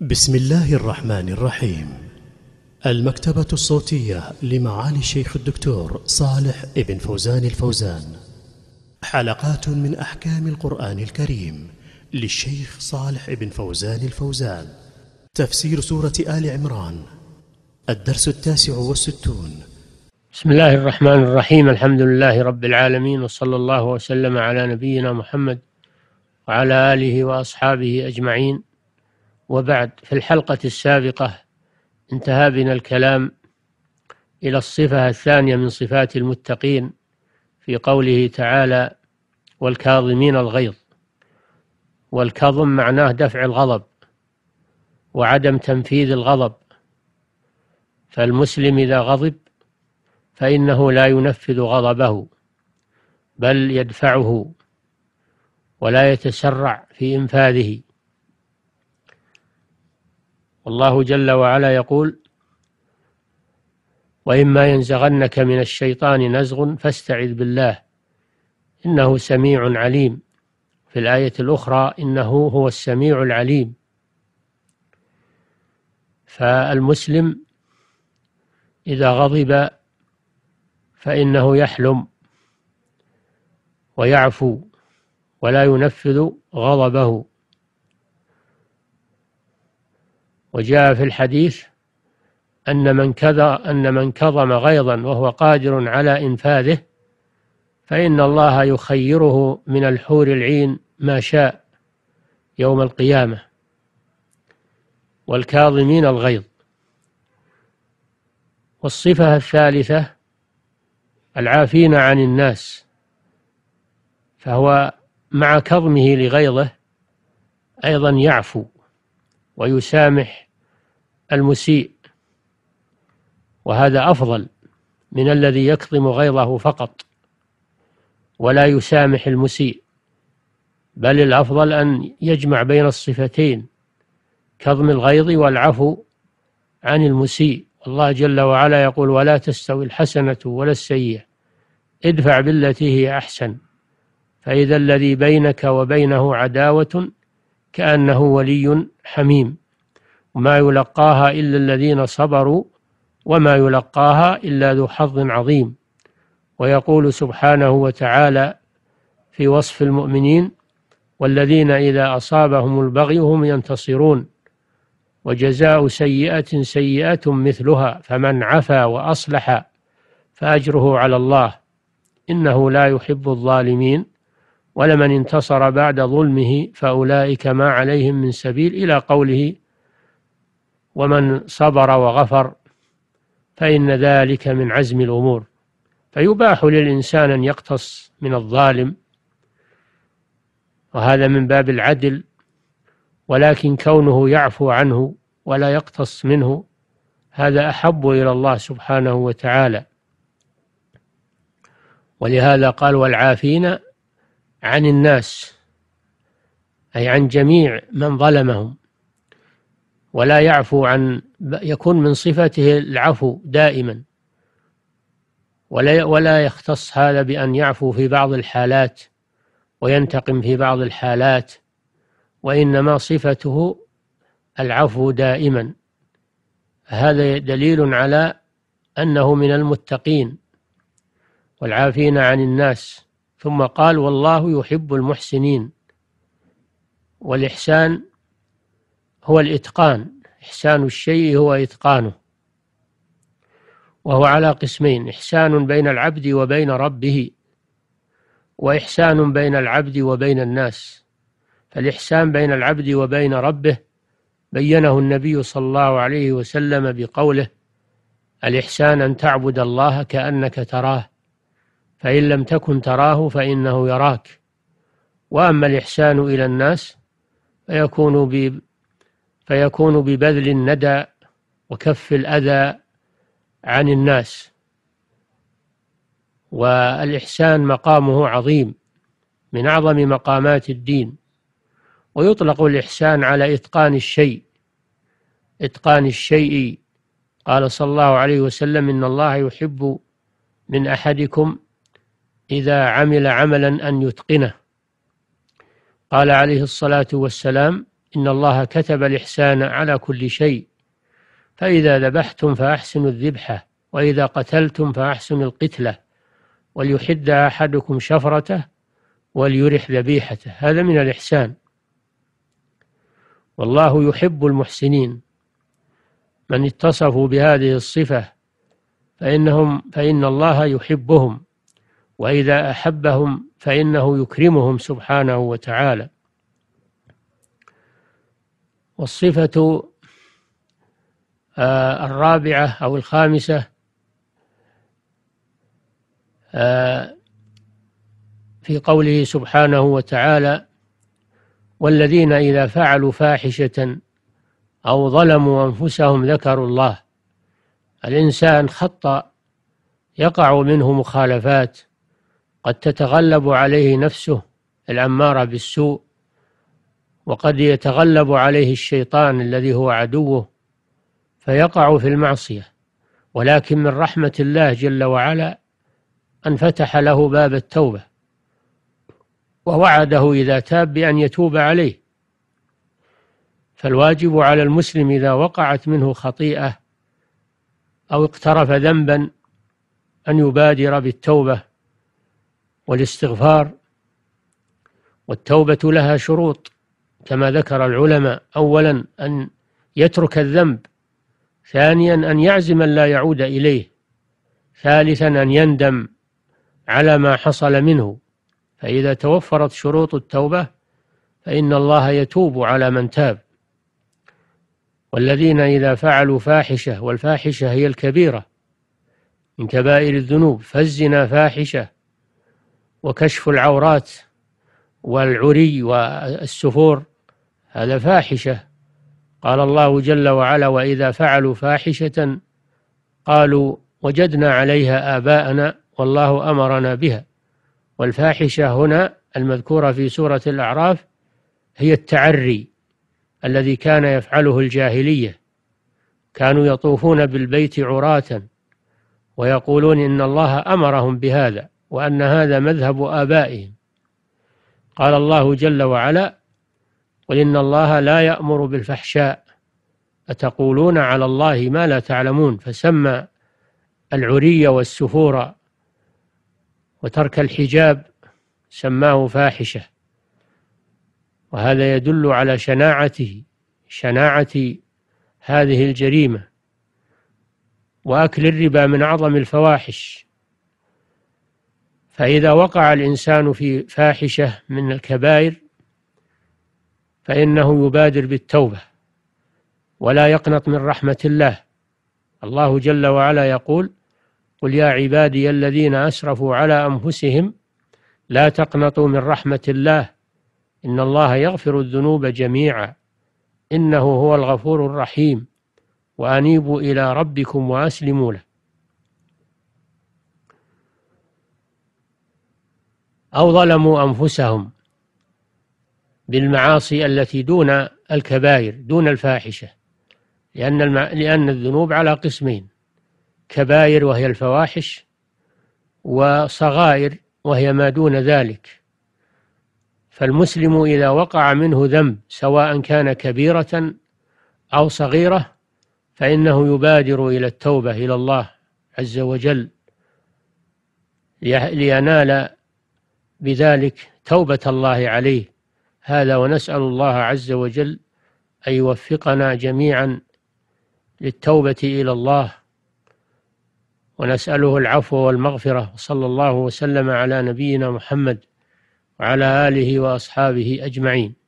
بسم الله الرحمن الرحيم المكتبة الصوتية لمعالي الشيخ الدكتور صالح ابن فوزان الفوزان حلقات من أحكام القرآن الكريم للشيخ صالح ابن فوزان الفوزان تفسير سورة آل عمران الدرس التاسع والستون بسم الله الرحمن الرحيم الحمد لله رب العالمين وصلى الله وسلم على نبينا محمد وعلى آله وأصحابه أجمعين وبعد في الحلقة السابقة انتهى بنا الكلام إلى الصفة الثانية من صفات المتقين في قوله تعالى والكاظمين الغيظ والكظم معناه دفع الغضب وعدم تنفيذ الغضب فالمسلم إذا غضب فإنه لا ينفذ غضبه بل يدفعه ولا يتسرع في إنفاذه الله جل وعلا يقول وإما ينزغنك من الشيطان نزغ فاستعذ بالله إنه سميع عليم في الآية الأخرى إنه هو السميع العليم فالمسلم إذا غضب فإنه يحلم ويعفو ولا ينفذ غضبه وجاء في الحديث أن من كذا أن من كظم غيظا وهو قادر على إنفاذه فإن الله يخيره من الحور العين ما شاء يوم القيامة والكاظمين الغيظ والصفة الثالثة العافين عن الناس فهو مع كظمه لغيظه أيضا يعفو ويسامح المسيء وهذا أفضل من الذي يكظم غيظه فقط ولا يسامح المسيء بل الأفضل أن يجمع بين الصفتين كظم الغيظ والعفو عن المسيء الله جل وعلا يقول ولا تستوي الحسنة ولا السيئة ادفع بالتي هي أحسن فإذا الذي بينك وبينه عداوة كأنه ولي حميم وما يلقاها إلا الذين صبروا وما يلقاها إلا ذو حظ عظيم ويقول سبحانه وتعالى في وصف المؤمنين والذين إذا أصابهم البغي هم ينتصرون وجزاء سيئة سيئة مثلها فمن عفا وأصلح فأجره على الله إنه لا يحب الظالمين ولمن انتصر بعد ظلمه فأولئك ما عليهم من سبيل إلى قوله ومن صبر وغفر فإن ذلك من عزم الأمور فيباح للإنسان أن يقتص من الظالم وهذا من باب العدل ولكن كونه يعفو عنه ولا يقتص منه هذا أحب إلى الله سبحانه وتعالى ولهذا قال والعافين عن الناس أي عن جميع من ظلمهم ولا يعفو عن يكون من صفته العفو دائما ولا ولا يختص هذا بأن يعفو في بعض الحالات وينتقم في بعض الحالات وإنما صفته العفو دائما هذا دليل على أنه من المتقين والعافين عن الناس ثم قال والله يحب المحسنين والإحسان هو الإتقان إحسان الشيء هو إتقانه وهو على قسمين إحسان بين العبد وبين ربه وإحسان بين العبد وبين الناس فالإحسان بين العبد وبين ربه بينه النبي صلى الله عليه وسلم بقوله الإحسان أن تعبد الله كأنك تراه فإن لم تكن تراه فإنه يراك وأما الإحسان إلى الناس فيكون فيكون ببذل الندى وكف الأذى عن الناس والإحسان مقامه عظيم من أعظم مقامات الدين ويطلق الإحسان على إتقان الشيء إتقان الشيء قال صلى الله عليه وسلم إن الله يحب من أحدكم إذا عمل عملا أن يتقنه قال عليه الصلاة والسلام إن الله كتب الإحسان على كل شيء فإذا ذبحتم فأحسنوا الذبحة وإذا قتلتم فأحسنوا القتلة وليحد أحدكم شفرته وليرح ذبيحته هذا من الإحسان والله يحب المحسنين من اتصفوا بهذه الصفة فإنهم فإن الله يحبهم وإذا أحبهم فإنه يكرمهم سبحانه وتعالى والصفة آه، الرابعة أو الخامسة آه، في قوله سبحانه وتعالى والذين إذا فعلوا فاحشة أو ظلموا أنفسهم ذكروا الله الإنسان خطأ يقع منه مخالفات قد تتغلب عليه نفسه الأمارة بالسوء وقد يتغلب عليه الشيطان الذي هو عدوه فيقع في المعصية ولكن من رحمة الله جل وعلا أن فتح له باب التوبة ووعده إذا تاب بأن يتوب عليه فالواجب على المسلم إذا وقعت منه خطيئة أو اقترف ذنبا أن يبادر بالتوبة والاستغفار والتوبة لها شروط كما ذكر العلماء أولا أن يترك الذنب ثانيا أن يعزم أن لا يعود إليه ثالثا أن يندم على ما حصل منه فإذا توفرت شروط التوبة فإن الله يتوب على من تاب والذين إذا فعلوا فاحشة والفاحشة هي الكبيرة من كبائر الذنوب فالزنا فاحشة وكشف العورات والعري والسفور هذا فاحشة قال الله جل وعلا وإذا فعلوا فاحشة قالوا وجدنا عليها آباءنا والله أمرنا بها والفاحشة هنا المذكورة في سورة الأعراف هي التعري الذي كان يفعله الجاهلية كانوا يطوفون بالبيت عراة ويقولون إن الله أمرهم بهذا وأن هذا مذهب آبائهم قال الله جل وعلا قل إن الله لا يأمر بالفحشاء أتقولون على الله ما لا تعلمون فسمى العري والسفور وترك الحجاب سماه فاحشة وهذا يدل على شناعته شناعة هذه الجريمة وأكل الربا من أعظم الفواحش فإذا وقع الإنسان في فاحشة من الكبائر فإنه يبادر بالتوبة ولا يقنط من رحمة الله الله جل وعلا يقول قل يا عبادي الذين أسرفوا على أنفسهم لا تقنطوا من رحمة الله إن الله يغفر الذنوب جميعا إنه هو الغفور الرحيم وأنيبوا إلى ربكم وأسلموا له أو ظلموا أنفسهم بالمعاصي التي دون الكبائر دون الفاحشة لأن, الم... لأن الذنوب على قسمين كبائر وهي الفواحش وصغائر وهي ما دون ذلك فالمسلم إذا وقع منه ذنب سواء كان كبيرة أو صغيرة فإنه يبادر إلى التوبة إلى الله عز وجل لينال بذلك توبة الله عليه هذا ونسأل الله عز وجل أن يوفقنا جميعا للتوبة إلى الله ونسأله العفو والمغفرة صلى الله وسلم على نبينا محمد وعلى آله وأصحابه أجمعين